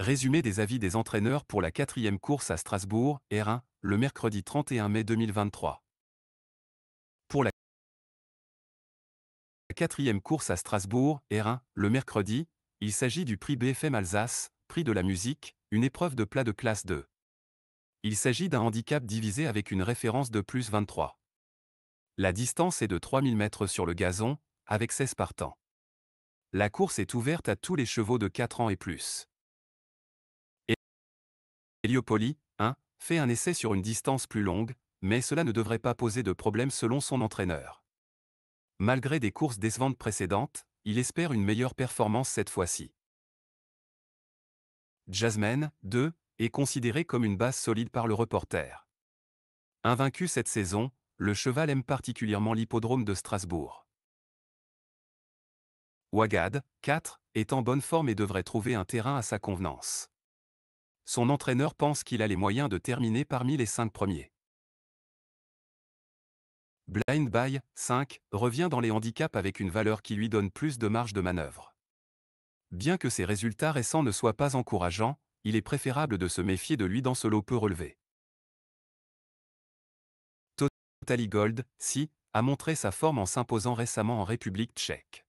Résumé des avis des entraîneurs pour la quatrième course à Strasbourg, R1, le mercredi 31 mai 2023. Pour la quatrième course à Strasbourg, R1, le mercredi, il s'agit du prix BFM Alsace, prix de la musique, une épreuve de plat de classe 2. Il s'agit d'un handicap divisé avec une référence de plus 23. La distance est de 3000 mètres sur le gazon, avec 16 partants. La course est ouverte à tous les chevaux de 4 ans et plus. Heliopoli, 1, fait un essai sur une distance plus longue, mais cela ne devrait pas poser de problème selon son entraîneur. Malgré des courses décevantes précédentes, il espère une meilleure performance cette fois-ci. Jasmine, 2, est considéré comme une base solide par le reporter. Invaincu cette saison, le cheval aime particulièrement l'hippodrome de Strasbourg. Wagad, 4, est en bonne forme et devrait trouver un terrain à sa convenance son entraîneur pense qu'il a les moyens de terminer parmi les cinq premiers. Blind Bay, 5 revient dans les handicaps avec une valeur qui lui donne plus de marge de manœuvre. Bien que ses résultats récents ne soient pas encourageants, il est préférable de se méfier de lui dans ce lot peu relevé. Totally Gold, si, a montré sa forme en s'imposant récemment en République tchèque.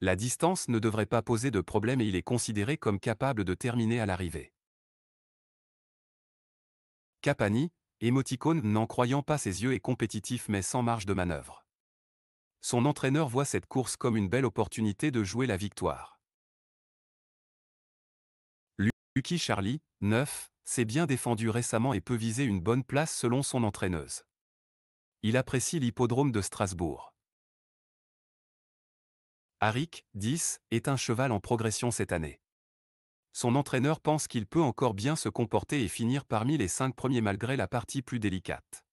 La distance ne devrait pas poser de problème et il est considéré comme capable de terminer à l'arrivée. Capani, émoticône n'en croyant pas ses yeux et compétitif mais sans marge de manœuvre. Son entraîneur voit cette course comme une belle opportunité de jouer la victoire. Lucky Charlie, 9, s'est bien défendu récemment et peut viser une bonne place selon son entraîneuse. Il apprécie l'hippodrome de Strasbourg. Arik, 10, est un cheval en progression cette année son entraîneur pense qu'il peut encore bien se comporter et finir parmi les cinq premiers malgré la partie plus délicate.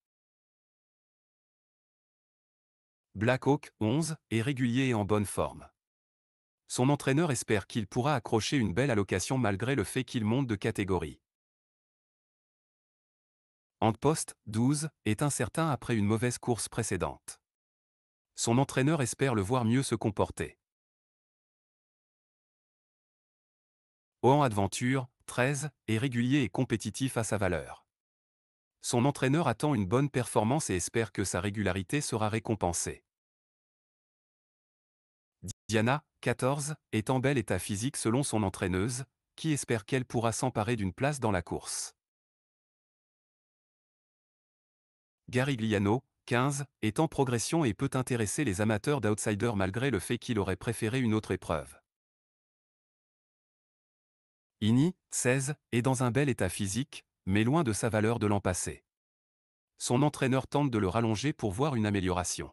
Blackhawk, 11, est régulier et en bonne forme. Son entraîneur espère qu'il pourra accrocher une belle allocation malgré le fait qu'il monte de catégorie. Antpost, 12, est incertain après une mauvaise course précédente. Son entraîneur espère le voir mieux se comporter. Ohan Adventure, 13, est régulier et compétitif à sa valeur. Son entraîneur attend une bonne performance et espère que sa régularité sera récompensée. Diana, 14, est en bel état physique selon son entraîneuse, qui espère qu'elle pourra s'emparer d'une place dans la course. Garigliano, 15, est en progression et peut intéresser les amateurs d'outsiders malgré le fait qu'il aurait préféré une autre épreuve. INI, 16, est dans un bel état physique, mais loin de sa valeur de l'an passé. Son entraîneur tente de le rallonger pour voir une amélioration.